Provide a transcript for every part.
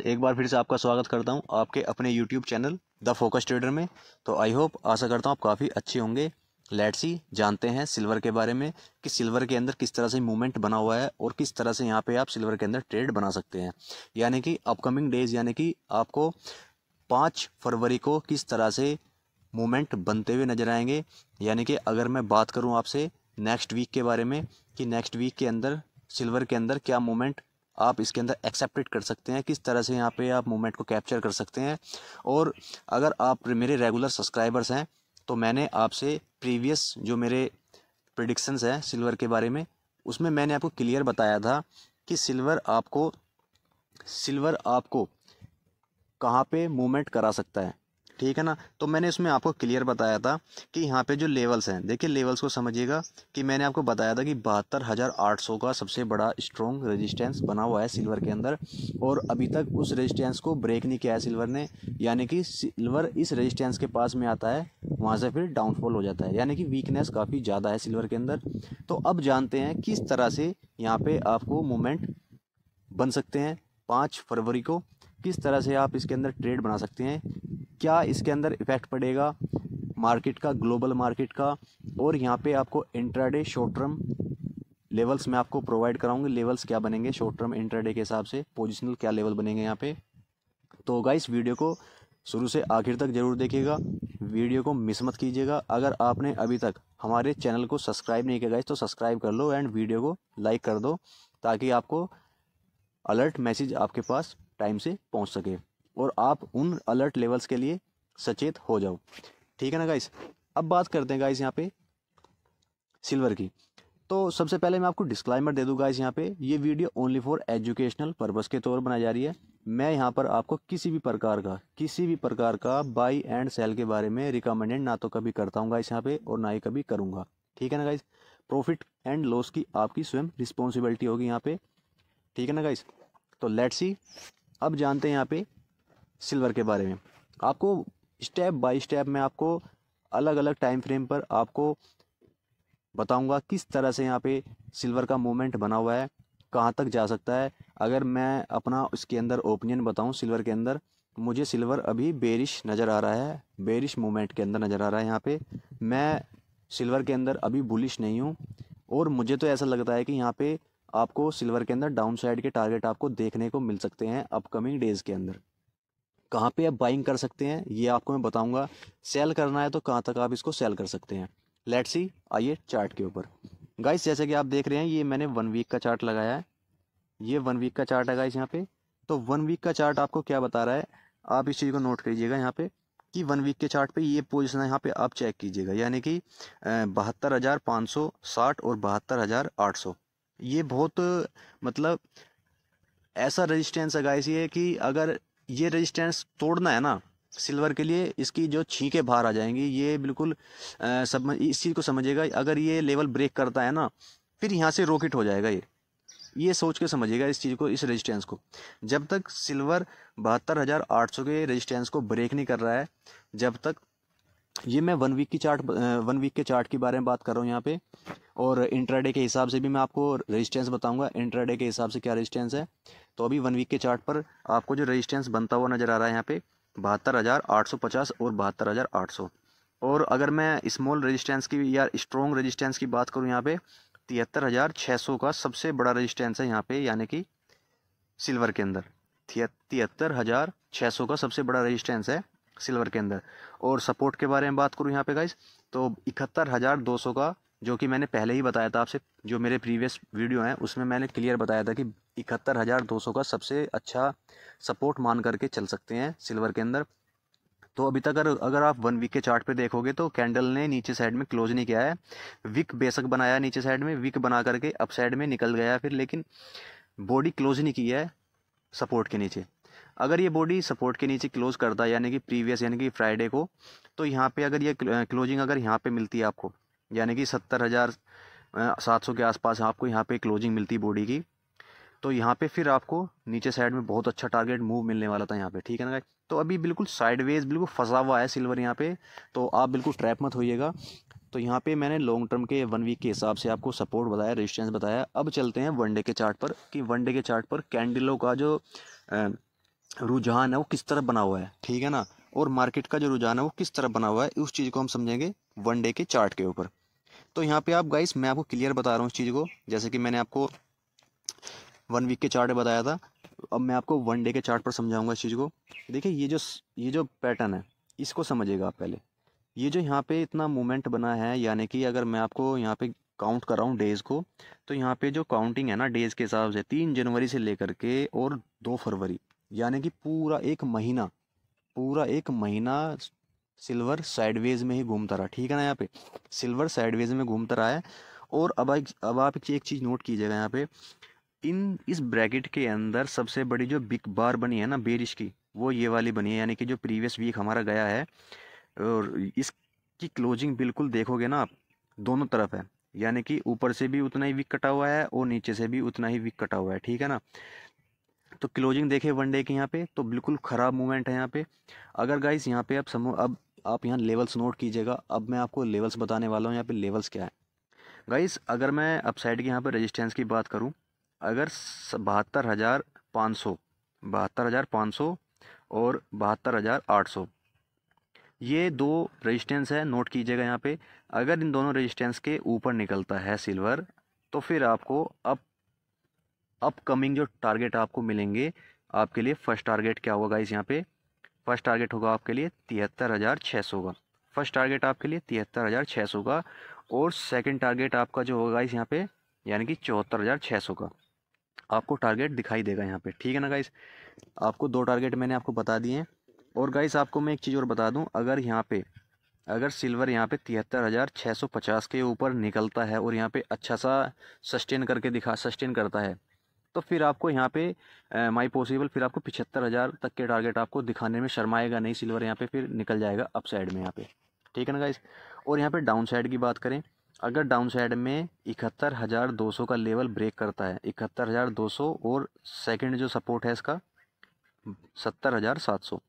एक बार फिर से आपका स्वागत करता हूं आपके अपने YouTube channel the focus trader में तो आई होप आशा करता हूं आप काफ़ी अच्छे होंगे लेट्स सी जानते हैं सिल्वर के बारे में कि सिल्वर के अंदर किस तरह से मूवमेंट बना हुआ है और किस तरह से यहाँ पे आप सिल्वर के अंदर ट्रेड बना सकते हैं यानी कि अपकमिंग डेज यानी कि आपको पाँच फरवरी को किस तरह से मूवमेंट बनते हुए नजर आएंगे यानी कि अगर मैं बात करूँ आपसे नेक्स्ट वीक के बारे में कि नेक्स्ट वीक के अंदर सिल्वर के अंदर क्या मूवमेंट आप इसके अंदर एक्सेप्टेड कर सकते हैं किस तरह से यहाँ पे आप मोमेंट को कैप्चर कर सकते हैं और अगर आप मेरे रेगुलर सब्सक्राइबर्स हैं तो मैंने आपसे प्रीवियस जो मेरे प्रडिक्शंस हैं सिल्वर के बारे में उसमें मैंने आपको क्लियर बताया था कि सिल्वर आपको सिल्वर आपको कहाँ पे मूवमेंट करा सकता है ठीक है ना तो मैंने इसमें आपको क्लियर बताया था कि यहाँ पे जो लेवल्स हैं देखिए लेवल्स को समझिएगा कि मैंने आपको बताया था कि बहत्तर हज़ार आठ सौ का सबसे बड़ा स्ट्रॉन्ग रेजिस्टेंस बना हुआ है सिल्वर के अंदर और अभी तक उस रेजिस्टेंस को ब्रेक नहीं किया है सिल्वर ने यानी कि सिल्वर इस रजिस्टेंस के पास में आता है वहाँ से फिर डाउनफॉल हो जाता है यानी कि वीकनेस काफ़ी ज़्यादा है सिल्वर के अंदर तो अब जानते हैं किस तरह से यहाँ पर आपको मोमेंट बन सकते हैं पाँच फरवरी को किस तरह से आप इसके अंदर ट्रेड बना सकते हैं क्या इसके अंदर इफेक्ट पड़ेगा मार्केट का ग्लोबल मार्केट का और यहाँ पे आपको इंट्राडे शॉर्ट टर्म लेवल्स मैं आपको प्रोवाइड कराऊंगी लेवल्स क्या बनेंगे शॉर्ट टर्म इंट्राडे के हिसाब से पोजिशनल क्या लेवल बनेंगे यहाँ पे तो इस वीडियो को शुरू से आखिर तक ज़रूर देखिएगा वीडियो को मिस मत कीजिएगा अगर आपने अभी तक हमारे चैनल को सब्सक्राइब नहीं किया गाइस तो सब्सक्राइब कर लो एंड वीडियो को लाइक कर दो ताकि आपको अलर्ट मैसेज आपके पास टाइम से पहुंच सके और आप उन अलर्ट लेवल्स के लिए सचेत हो जाओ ठीक है ना गाइस अब बात करते हैं गाइस यहाँ पे सिल्वर की तो सबसे पहले मैं आपको डिस्क्लाइमर दे दूँ गाइस यहाँ पे ये video only for educational purpose के तौर बनाई जा रही है मैं यहाँ पर आपको किसी भी प्रकार का किसी भी प्रकार का बाई एंड सेल के बारे में रिकमेंडेड ना तो कभी करता हूँ गाइस यहाँ पे और ना ही कभी करूँगा ठीक है ना गाइस प्रॉफिट एंड लॉस की आपकी स्वयं रिस्पॉन्सिबिलिटी होगी यहाँ पे ठीक है ना गाइस तो लेट्स ही अब जानते हैं यहाँ पे सिल्वर के बारे में आपको स्टेप बाय स्टेप मैं आपको अलग अलग टाइम फ्रेम पर आपको बताऊंगा किस तरह से यहाँ पे सिल्वर का मूवमेंट बना हुआ है कहाँ तक जा सकता है अगर मैं अपना उसके अंदर ओपिनियन बताऊँ सिल्वर के अंदर मुझे सिल्वर अभी बेरिश नज़र आ रहा है बेरिश मूवमेंट के अंदर नज़र आ रहा है यहाँ पे मैं सिल्वर के अंदर अभी बुलिश नहीं हूँ और मुझे तो ऐसा लगता है कि यहाँ पे आपको सिल्वर के अंदर डाउन साइड के टारगेट आपको देखने को मिल सकते हैं अपकमिंग डेज़ के अंदर कहाँ पे आप बाइंग कर सकते हैं ये आपको मैं बताऊंगा सेल करना है तो कहाँ तक आप इसको सेल कर सकते हैं लेट्स सी आइए चार्ट के ऊपर गाइस जैसे कि आप देख रहे हैं ये मैंने वन वीक का चार्ट लगाया है ये वन वीक का चार्ट है गाइस यहाँ पे तो वन वीक का चार्ट आपको क्या बता रहा है आप इस चीज़ को नोट करिएगा यहाँ पे कि वन वीक के चार्ट पे ये पोजिशन यहाँ पे आप चेक कीजिएगा यानी कि बहत्तर हज़ार पाँच सौ साठ और बहत्तर हज़ार आठ सौ ये बहुत मतलब ऐसा रेजिस्टेंस है गाइस ये कि अगर ये रेजिस्टेंस तोड़ना है ना सिल्वर के लिए इसकी जो छींके बाहर आ जाएंगी ये बिल्कुल सब इस चीज़ को समझिएगा अगर ये लेवल ब्रेक करता है ना फिर यहाँ से रॉकेट हो जाएगा ये ये सोच के समझिएगा इस चीज़ को इस रेजिस्टेंस को जब तक सिल्वर बहत्तर हज़ार आठ सौ के रेजिस्टेंस को ब्रेक नहीं कर रहा है जब तक ये मैं वन वीक की चार्ट वन वीक के चार्ट के बारे में बात कर रहा हूँ यहाँ पे और इंट्राडे के हिसाब से भी मैं आपको रेजिस्टेंस बताऊंगा इंट्राडे के हिसाब से क्या रेजिस्टेंस है तो अभी वन वीक के चार्ट पर आपको जो रेजिस्टेंस बनता हुआ नज़र आ रहा है यहाँ पे बहत्तर हज़ार आठ सौ पचास और बहत्तर हज़ार आठ सौ और अगर मैं स्मॉल रजिस्टेंस की या स्ट्रॉन्ग रजिस्टेंस की बात करूँ यहाँ पे तिहत्तर हज़ार छः सौ का सबसे बड़ा रजिस्टेंस है यहाँ पर यानी कि सिल्वर के अंदर तिहत्तर हज़ार छः सौ का सबसे बड़ा रजिस्टेंस है सिल्वर के अंदर और सपोर्ट के बारे में बात करूँ यहाँ पे गाइज तो इकहत्तर हज़ार दो सौ का जो कि मैंने पहले ही बताया था आपसे जो मेरे प्रीवियस वीडियो हैं उसमें मैंने क्लियर बताया था कि इकहत्तर हज़ार दो सौ का सबसे अच्छा सपोर्ट मान करके चल सकते हैं सिल्वर के अंदर तो अभी तक अगर अगर आप वन वीक के चार्ट पे देखोगे तो कैंडल ने नीचे साइड में क्लोज नहीं किया है विक बेसक बनाया नीचे साइड में विक बना करके अप साइड में निकल गया फिर लेकिन बॉडी क्लोज नहीं की है सपोर्ट के नीचे अगर ये बॉडी सपोर्ट के नीचे क्लोज करता है यानी कि प्रीवियस यानी कि फ्राइडे को तो यहाँ पे अगर ये क्लोजिंग अगर यहाँ पे मिलती है आपको यानी कि सत्तर हज़ार सात सौ के आसपास आपको यहाँ पे क्लोजिंग मिलती बॉडी की तो यहाँ पे फिर आपको नीचे साइड में बहुत अच्छा टारगेट मूव मिलने वाला था यहाँ पे ठीक है ना तो अभी बिल्कुल साइडवेज बिल्कुल फंसा हुआ है सिल्वर यहाँ पे तो आप बिल्कुल ट्रैप मत होइएगा तो यहाँ पे मैंने लॉन्ग टर्म के वन वीक के हिसाब से आपको सपोर्ट बताया रेजिस्टेंस बताया अब चलते हैं वनडे के चार्ट पर कि वनडे के चार्ट पर कैंडलों का जो रुझान है वो किस तरफ बना हुआ है ठीक है ना और मार्केट का जो रुझान है वो किस तरफ बना हुआ है उस चीज़ को हम समझेंगे वन डे के चार्ट के ऊपर तो यहाँ पे आप गाइस मैं आपको क्लियर बता रहा हूँ इस चीज़ को जैसे कि मैंने आपको वन वीक के चार्ट बताया था अब मैं आपको वन डे के चार्ट पर समझाऊंगा इस चीज़ को देखिए ये जो ये जो पैटर्न है इसको समझिएगा आप पहले ये जो यहाँ पे इतना मूवमेंट बना है यानी कि अगर मैं आपको यहाँ पे काउंट कर रहा हूँ डेज़ को तो यहाँ पे जो काउंटिंग है ना डेज़ के हिसाब से तीन जनवरी से लेकर के और दो फरवरी यानी कि पूरा एक महीना पूरा एक महीना सिल्वर साइडवेज में ही घूमता रहा ठीक है ना यहाँ पे सिल्वर साइडवेज में घूमता रहा है और अब अब आप एक चीज़ नोट कीजिएगा यहाँ पे इन इस ब्रैकेट के अंदर सबसे बड़ी जो बिग बार बनी है ना बेरिश की वो ये वाली बनी है यानी कि जो प्रीवियस वीक हमारा गया है और इसकी क्लोजिंग बिल्कुल देखोगे ना आप दोनों तरफ है यानी कि ऊपर से भी उतना ही विक कटा हुआ है और नीचे से भी उतना ही विक कटा हुआ है ठीक है ना तो क्लोजिंग देखे वनडे के यहाँ पे तो बिल्कुल ख़राब मूवमेंट है यहाँ पे अगर गाइस यहाँ पे आप समो अब आप यहाँ लेवल्स नोट कीजिएगा अब मैं आपको लेवल्स बताने वाला हूँ यहाँ पे लेवल्स क्या है गाइस अगर मैं अपसाइड के यहाँ पर रेजिस्टेंस की बात करूँ अगर बहत्तर हज़ार पाँच सौ बहत्तर हज़ार पाँच सौ और बहत्तर हज़ार आठ सौ ये दो रजिस्टेंस है नोट कीजिएगा यहाँ पर अगर इन दोनों रजिस्टेंस के ऊपर निकलता है सिल्वर तो फिर आपको अब अपकमिंग जो टारगेट आपको मिलेंगे आपके लिए फर्स्ट टारगेट क्या होगा गाइस यहाँ पे फर्स्ट टारगेट होगा आपके लिए तिहत्तर हज़ार छः सौ का फर्स्ट टारगेट आपके लिए तिहत्तर हज़ार छः सौ का और सेकंड टारगेट आपका जो होगा इस यहाँ पे यानी कि चौहत्तर हज़ार छः सौ का आपको टारगेट दिखाई देगा यहाँ पे ठीक है ना गाइस आपको दो टारगेट मैंने आपको बता दिए हैं और गाइस आपको मैं एक चीज़ और बता दूँ अगर यहाँ पे अगर सिल्वर यहाँ पे तिहत्तर हज़ार छः सौ पचास के ऊपर निकलता है और यहाँ पे अच्छा सा सस्टेन करके दिखा सस्टेन करता है तो फिर आपको यहाँ पे माई पॉसिबल फिर आपको पिछहत्तर हज़ार तक के टारगेट आपको दिखाने में शर्माएगा नहीं सिल्वर यहाँ पे फिर निकल जाएगा अप साइड में यहाँ पे ठीक है ना गाइस और यहाँ पे डाउन साइड की बात करें अगर डाउन साइड में इकहत्तर हज़ार दो सौ का लेवल ब्रेक करता है इकहत्तर हज़ार दो सौ और सेकेंड जो सपोर्ट है इसका सत्तर हज़ार सात सौ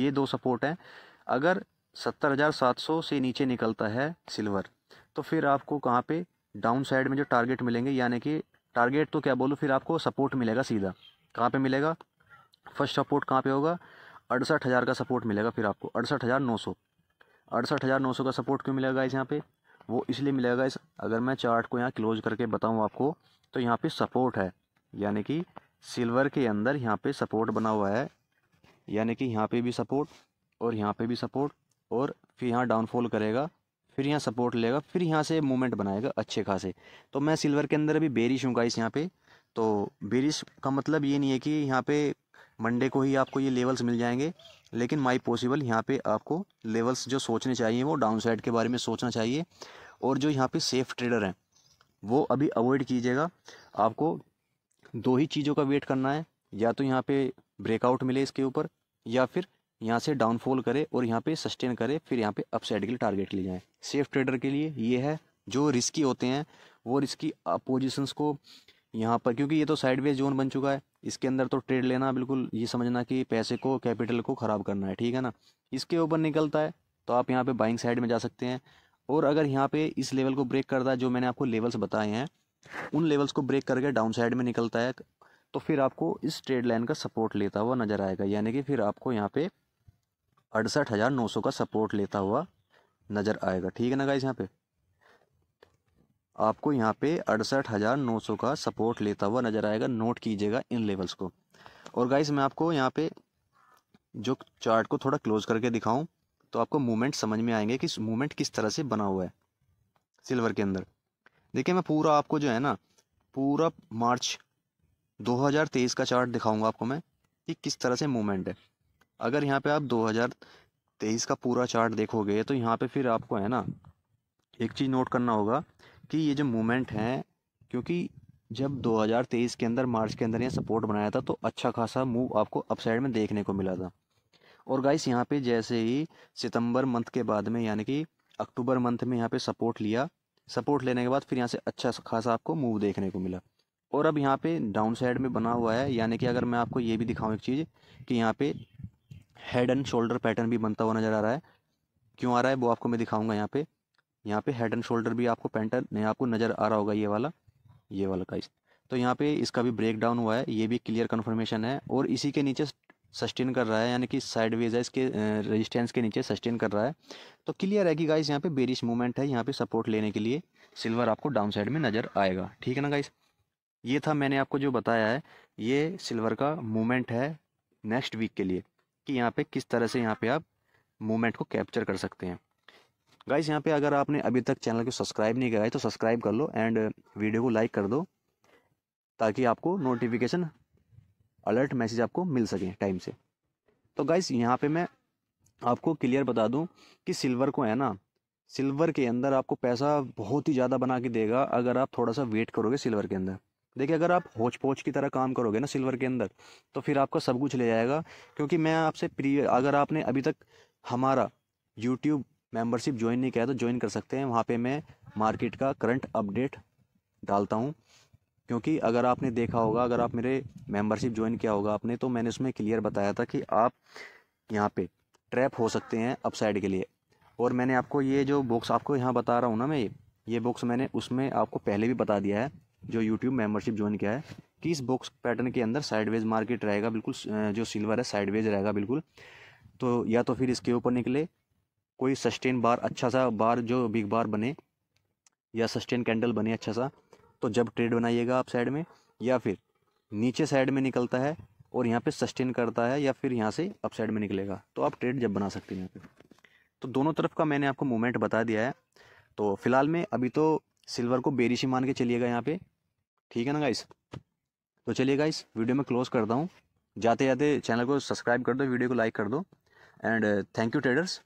ये दो सपोर्ट हैं अगर सत्तर हज़ार सात सौ से नीचे निकलता है सिल्वर तो फिर आपको कहाँ पे डाउन साइड में जो टारगेट मिलेंगे यानी कि टारगेट तो क्या बोलूँ फिर आपको सपोर्ट मिलेगा सीधा कहाँ पे मिलेगा फर्स्ट सपोर्ट कहाँ पे होगा अड़सठ हज़ार का सपोर्ट मिलेगा फिर आपको अड़सठ हज़ार नौ सौ अड़सठ हज़ार नौ सौ का सपोर्ट क्यों मिलेगा इस यहाँ पे वो इसलिए मिलेगा इस अगर मैं चार्ट को यहाँ क्लोज करके बताऊँ आपको तो यहाँ पे सपोर्ट है यानी कि सिल्वर के अंदर यहाँ पे सपोर्ट बना हुआ है यानी कि यहाँ पे भी सपोर्ट और यहाँ पे भी सपोर्ट और फिर यहाँ डाउनफॉल करेगा फिर यहाँ सपोर्ट लेगा फिर यहाँ से मूवमेंट बनाएगा अच्छे खासे तो मैं सिल्वर के अंदर अभी बेरिश हूँ गाइस यहाँ पे तो बेरिश का मतलब ये नहीं है कि यहाँ पे मंडे को ही आपको ये लेवल्स मिल जाएंगे लेकिन माई पॉसिबल यहाँ पे आपको लेवल्स जो सोचने चाहिए वो डाउन साइड के बारे में सोचना चाहिए और जो यहाँ पे सेफ ट्रेडर हैं वो अभी अवॉइड कीजिएगा आपको दो ही चीज़ों का वेट करना है या तो यहाँ पे ब्रेकआउट मिले इसके ऊपर या फिर यहाँ से डाउनफॉल करे और यहाँ पे सस्टेन करे फिर यहाँ पे अपसाइड के लिए टारगेट ले जाए सेफ ट्रेडर के लिए ये है जो रिस्की होते हैं वो रिस्की पोजिशंस को यहाँ पर क्योंकि ये तो साइडवेज जोन बन चुका है इसके अंदर तो ट्रेड लेना बिल्कुल ये समझना कि पैसे को कैपिटल को ख़राब करना है ठीक है ना इसके ऊपर निकलता है तो आप यहाँ पे बाइंग साइड में जा सकते हैं और अगर यहाँ पे इस लेवल को ब्रेक करता है जो मैंने आपको लेवल्स बताए हैं उन लेवल्स को ब्रेक करके डाउन साइड में निकलता है तो फिर आपको इस ट्रेड लाइन का सपोर्ट लेता हुआ नज़र आएगा यानी कि फिर आपको यहाँ पे अड़सठ हज़ार नौ सौ का सपोर्ट लेता हुआ नज़र आएगा ठीक है ना गाइज यहाँ पे आपको यहाँ पे अड़सठ हज़ार नौ सौ का सपोर्ट लेता हुआ नज़र आएगा नोट कीजिएगा इन लेवल्स को और गाइज मैं आपको यहाँ पे जो चार्ट को थोड़ा क्लोज करके दिखाऊं तो आपको मूवमेंट समझ में आएंगे कि मूवमेंट किस तरह से बना हुआ है सिल्वर के अंदर देखिए मैं पूरा आपको जो है ना पूरा मार्च 2023 का चार्ट दिखाऊंगा आपको मैं कि किस तरह से मूवमेंट है अगर यहाँ पे आप 2023 का पूरा चार्ट देखोगे तो यहाँ पे फिर आपको है ना एक चीज़ नोट करना होगा कि ये जो मूवमेंट हैं क्योंकि जब 2023 के अंदर मार्च के अंदर यहाँ सपोर्ट बनाया था तो अच्छा खासा मूव आपको अपसाइड में देखने को मिला था और गाइस यहाँ पे जैसे ही सितंबर मंथ के बाद में यानी कि अक्टूबर मंथ में यहाँ पे सपोर्ट लिया सपोर्ट लेने के बाद फिर यहाँ से अच्छा खासा आपको मूव देखने को मिला और अब यहाँ पे डाउन साइड में बना हुआ है यानी कि अगर मैं आपको ये भी दिखाऊँ एक चीज़ कि यहाँ पे हेड एंड शोल्डर पैटर्न भी बनता हुआ नज़र आ रहा है क्यों आ रहा है वो आपको मैं दिखाऊंगा यहाँ पे यहाँ पे हेड एंड शोल्डर भी आपको पैटर्न आपको नज़र आ रहा होगा ये वाला ये वाला का तो यहाँ पे इसका भी ब्रेक डाउन हुआ है ये भी क्लियर कन्फर्मेशन है और इसी के नीचे सस्टेन कर रहा है यानी कि साइड वेज है इसके रेजिस्टेंस के नीचे सस्टेन कर रहा है तो क्लियर है कि गाइस यहाँ पे बेरिश मूवमेंट है यहाँ पे सपोर्ट लेने के लिए सिल्वर आपको डाउन साइड में नज़र आएगा ठीक है ना गाइस ये था मैंने आपको जो बताया है ये सिल्वर का मूवमेंट है नेक्स्ट वीक के लिए कि यहाँ पे किस तरह से यहाँ पे आप मूवमेंट को कैप्चर कर सकते हैं गाइस यहाँ पे अगर आपने अभी तक चैनल को सब्सक्राइब नहीं करा है तो सब्सक्राइब कर लो एंड वीडियो को लाइक कर दो ताकि आपको नोटिफिकेशन अलर्ट मैसेज आपको मिल सके टाइम से तो गाइस यहाँ पे मैं आपको क्लियर बता दूँ कि सिल्वर को है ना सिल्वर के अंदर आपको पैसा बहुत ही ज़्यादा बना के देगा अगर आप थोड़ा सा वेट करोगे सिल्वर के अंदर देखिए अगर आप होच पोच की तरह काम करोगे ना सिल्वर के अंदर तो फिर आपका सब कुछ ले जाएगा क्योंकि मैं आपसे प्री अगर आपने अभी तक हमारा यूट्यूब मेंबरशिप ज्वाइन नहीं किया तो ज्वाइन कर सकते हैं वहाँ पे मैं मार्केट का करंट अपडेट डालता हूँ क्योंकि अगर आपने देखा होगा अगर आप मेरे मेंबरशिप ज्वाइन किया होगा आपने तो मैंने उसमें क्लियर बताया था कि आप यहाँ पे ट्रैप हो सकते हैं अपसाइड के लिए और मैंने आपको ये जो बॉक्स आपको यहाँ बता रहा हूँ ना मैं ये ये बॉक्स मैंने उसमें आपको पहले भी बता दिया है जो यूट्यूब मेम्बरशिप ज्वाइन किया है कि इस बॉक्स पैटर्न के अंदर साइडवेज मार्केट रहेगा बिल्कुल जो सिल्वर है साइडवेज रहेगा बिल्कुल तो या तो फिर इसके ऊपर निकले कोई सस्टेन बार अच्छा सा बार जो बिग बार बने या सस्टेन कैंडल बने अच्छा सा तो जब ट्रेड बनाइएगा आप साइड में या फिर नीचे साइड में निकलता है और यहाँ पे सस्टेन करता है या फिर यहाँ से अप साइड में निकलेगा तो आप ट्रेड जब बना सकते हैं यहाँ पे तो दोनों तरफ का मैंने आपको मूवमेंट बता दिया है तो फिलहाल में अभी तो सिल्वर को बेरिश मान के चलिएगा यहाँ पे ठीक है ना गाइस तो चलिए गाइस वीडियो में क्लोज करता हूँ जाते जाते चैनल को सब्सक्राइब कर दो वीडियो को लाइक कर दो एंड थैंक यू ट्रेडर्स